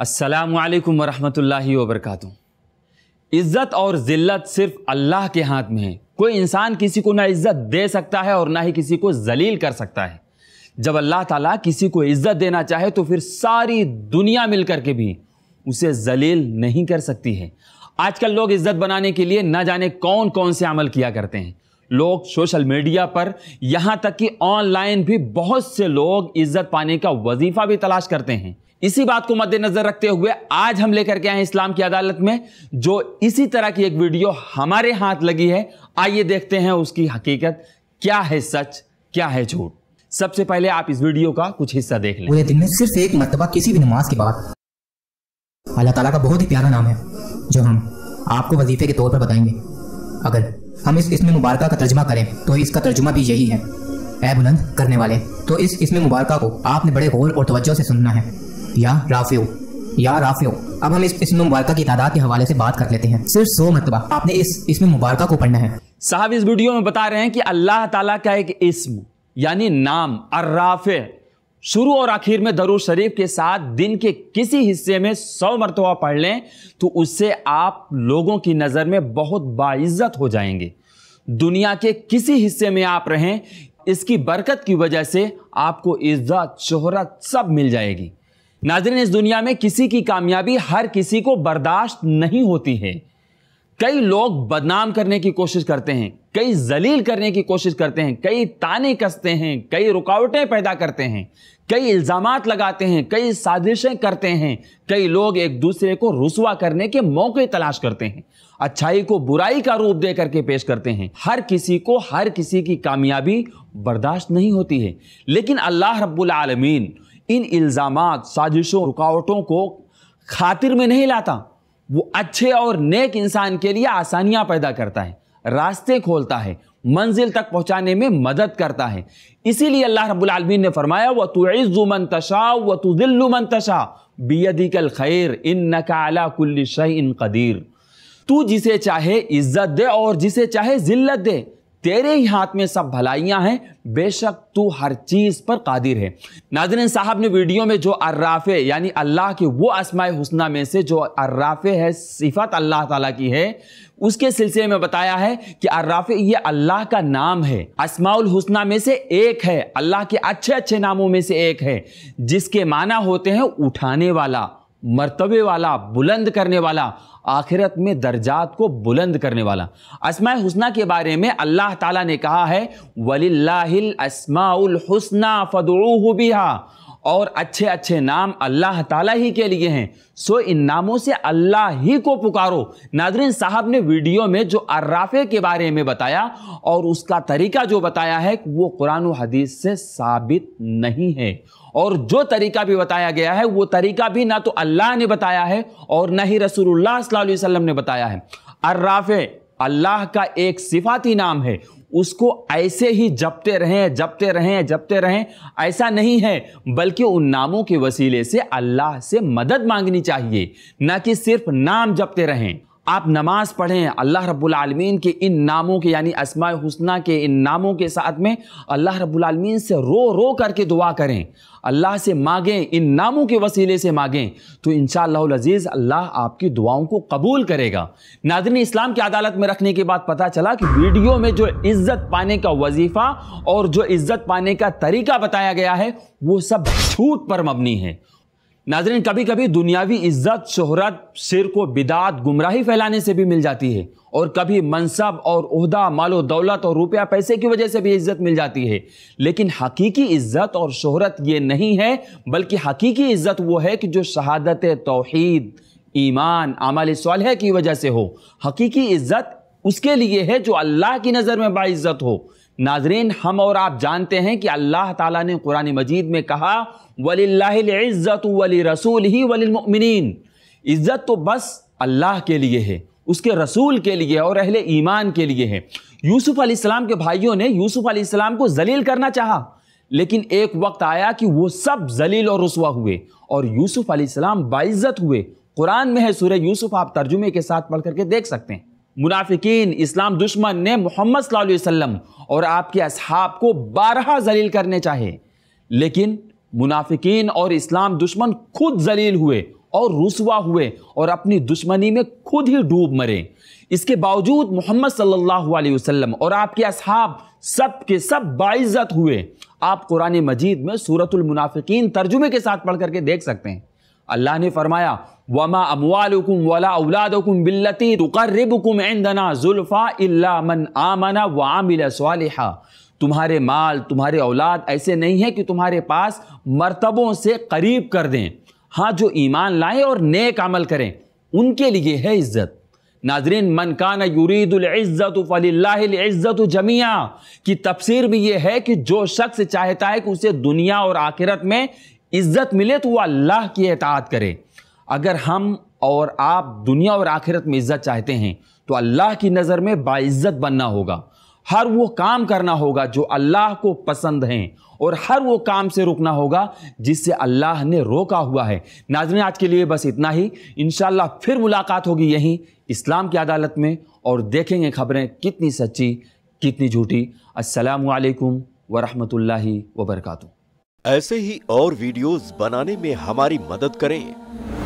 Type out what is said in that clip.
असलकम वरहमल वबरक इज़्ज़त और ज़िल्लत सिर्फ अल्लाह के हाथ में है कोई इंसान किसी को ना इज़्ज़त दे सकता है और ना ही किसी को जलील कर सकता है जब अल्लाह ताला किसी को इज़्ज़त देना चाहे तो फिर सारी दुनिया मिल कर के भी उसे जलील नहीं कर सकती है आजकल लोग इज़्ज़त बनाने के लिए ना जाने कौन कौन से अमल किया करते हैं लोग सोशल मीडिया पर यहाँ तक कि ऑनलाइन भी बहुत से लोग इज्जत पाने का वजीफा भी तलाश करते हैं इसी बात को मद्देनजर रखते हुए आज हम लेकर के आए इस्लाम की अदालत में जो इसी तरह की एक वीडियो हमारे हाथ लगी है आइए देखते हैं उसकी हकीकत क्या है सच क्या है झूठ सबसे पहले आप इस वीडियो का कुछ हिस्सा देख लें पूरे दिन में सिर्फ एक मरतबा किसी भी नमाज के बाद अल्लाह ताला का बहुत ही प्यारा नाम है जो हम आपको वजीफे के तौर पर बताएंगे अगर हम इस इसमें मुबारक का तर्जमा करें तो इसका तर्जुमा भी यही है ऐ बुलंद करने वाले तो इस इसमें मुबारक को आपने बड़े गौर और तवज्जो से सुनना है या राफियो या राफियो अब हम इस इसमें मुबारक की तादाद के हवाले से बात कर लेते हैं सिर्फ सो मरतबा आपने इस इसमें मुबारक को पढ़ना है साहब इस वीडियो में बता रहे हैं कि अल्लाह ताला का एक इसम यानी नाम अर्राफे शुरू और आखिर में दरूज शरीफ के साथ दिन के किसी हिस्से में सौ मरतबा पढ़ लें तो उससे आप लोगों की नज़र में बहुत बाइज्जत हो जाएंगे दुनिया के किसी हिस्से में आप रहें इसकी बरकत की वजह से आपको इज्जत शोहरत सब मिल जाएगी नाजरन इस दुनिया में किसी की कामयाबी हर किसी को बर्दाश्त नहीं होती है कई लोग बदनाम करने की कोशिश करते हैं कई जलील करने की कोशिश करते हैं कई ताने कसते हैं कई रुकावटें पैदा करते हैं कई इल्ज़ाम लगाते हैं कई साजिशें करते हैं कई लोग एक दूसरे को रुसवा करने के मौके तलाश करते हैं अच्छाई को बुराई का रूप दे करके पेश करते हैं हर किसी को हर किसी की कामयाबी बर्दाश्त नहीं होती है लेकिन अल्लाह रब्बुल आलमीन इन इल्ज़ाम साजिशों रुकावटों को खातिर में नहीं लाता वो अच्छे और नेक इंसान के लिए आसानियां पैदा करता है रास्ते खोलता है मंजिल तक पहुंचाने में मदद करता है इसीलिए अल्लाह रब्बुल आलमीन ने फरमाया व तुज़ुमन तशा व तुज़िल्लुमन तशा बियदिकल खैर इन नकाला कुल्ल शहीन कदीर तू जिसे चाहे इज्जत दे और जिसे चाहे जिल्लत दे तेरे ही हाथ में सब भलाइयां हैं बेशक तू हर चीज़ पर कादिर है नाजरन साहब ने वीडियो में जो अर्राफ़े यानी अल्लाह के वो असमाय हुसना में से जो अर्राफ़े है सिफत अल्लाह ताला की है उसके सिलसिले में बताया है कि अर्राफ़े ये अल्लाह का नाम है असमाउल हुसना में से एक है अल्लाह के अच्छे अच्छे नामों में से एक है जिसके माना होते हैं उठाने वाला मर्तबे वाला बुलंद करने वाला आखिरत में दर्जात को बुलंद करने वाला असमा हुसना के बारे में अल्लाह ताला ने कहा है वलिल्लाहिल अस्माउल हुसना फदूह बिहा और अच्छे अच्छे नाम अल्लाह ताला ही के लिए हैं सो इन नामों से अल्लाह ही को पुकारो नादरीन साहब ने वीडियो में जो अर्राफे के बारे में बताया और उसका तरीका जो बताया है वो कुरान हदीस से साबित नहीं है और जो तरीका भी बताया गया है वो तरीका भी ना तो अल्लाह ने बताया है और ना ही रसूलुल्लाह सल्लल्लाहु अलैहि वसल्लम ने बताया है अर्राफे अल्लाह का एक सिफाती नाम है उसको ऐसे ही जपते रहें जपते रहें जपते रहें ऐसा नहीं है बल्कि उन नामों के वसीले से अल्लाह से मदद मांगनी चाहिए ना कि सिर्फ नाम जपते रहें आप नमाज़ पढ़ें अल्लाह रब्बुल के इन नामों के यानी असमा हुसना के इन नामों के साथ में अल्लाह रब्बुल से रो रो करके दुआ करें अल्लाह से मांगें इन नामों के वसीले से मांगें तो इन शज़ीज़ अल्लाह आपकी दुआओं को कबूल करेगा नादन इस्लाम की अदालत में रखने के बाद पता चला कि वीडियो में जो इज़्ज़त पाने का वजीफ़ा और जो इज़्ज़त पाने का तरीका बताया गया है वो सब झूठ पर मबनी है नाजरीन कभी कभी दुनियावी इज्जत शोहरत सिर को बिदात गुमराही फैलाने से भी मिल जाती है और कभी मनसब और उहदा मालो दौलत और रुपया पैसे की वजह से भी इज्जत मिल जाती है लेकिन हकीकी इज्जत और शोहरत ये नहीं है बल्कि हकीकी इज्जत वो है कि जो शहादत तोहीद ईमान आमाल साल की वजह से हो हकीकी इज्जत उसके लिए है जो अल्लाह की नज़र में बाइज्जत हो नाजरीन हम और आप जानते हैं कि अल्लाह ताला ने कुरान मजीद में कहा वलिल्लाज़्ज़त वली रसूल ही वलिलमिन इज़्ज़त तो बस अल्लाह के लिए है उसके रसूल के लिए और अहले ईमान के लिए है यूसुफ़ अलैहिस्सलाम के भाइयों ने यूसुफ़ अलैहिस्सलाम को जलील करना चाहा लेकिन एक वक्त आया कि वो सब जलील और रसुआ हुए और यूसुफ़ अलैहिस्सलाम बाइज़्ज़त हुए कुरान में है सूर्य यूसुफ आप तर्जुमे के साथ पढ़ करके देख सकते हैं मुनाफिकीन इस्लाम दुश्मन ने मोहम्मद वसल्लम और आपके असहाब को बारह जलील करने चाहे लेकिन मुनाफिकीन और इस्लाम दुश्मन खुद जलील हुए और रुसवा हुए और अपनी दुश्मनी में खुद ही डूब मरे इसके बावजूद मोहम्मद सल्लल्लाहु अलैहि वसल्लम और आपके असहाब सब के सब बाइज़त हुए आप कुरान मजीद में सूरतुल मुनाफिकीन तर्जुमे के साथ पढ़ करके देख सकते हैं अल्लाह ने फरमाया वमा अमवालकुम वला औलादकुम बिल्लती तुकर्रिबकुम इंदना जुल्फ़ा इल्ला मन आमना व आमिल सालिहा तुम्हारे माल तुम्हारे औलाद ऐसे नहीं है कि तुम्हारे पास मर्तबों से करीब कर दें हाँ जो ईमान लाएं और नेक अमल करें उनके लिए है इज़्ज़त नाजरीन मन कान यूरीदुल्ज़त फ़लिल्लाज़त जमिया की तफसीर भी ये है कि जो शख्स चाहता है कि उसे दुनिया और आखिरत में इज़्ज़त मिले तो वह अल्लाह की एतात करे अगर हम और आप दुनिया और आखिरत में इज्जत चाहते हैं तो अल्लाह की नज़र में बाइज्जत बनना होगा हर वो काम करना होगा जो अल्लाह को पसंद हैं और हर वो काम से रुकना होगा जिससे अल्लाह ने रोका हुआ है नाजन आज के लिए बस इतना ही इन फिर मुलाकात होगी यहीं इस्लाम की अदालत में और देखेंगे खबरें कितनी सच्ची कितनी झूठी असलकम वरहमल वबरकू ऐसे ही और वीडियोज़ बनाने में हमारी मदद करें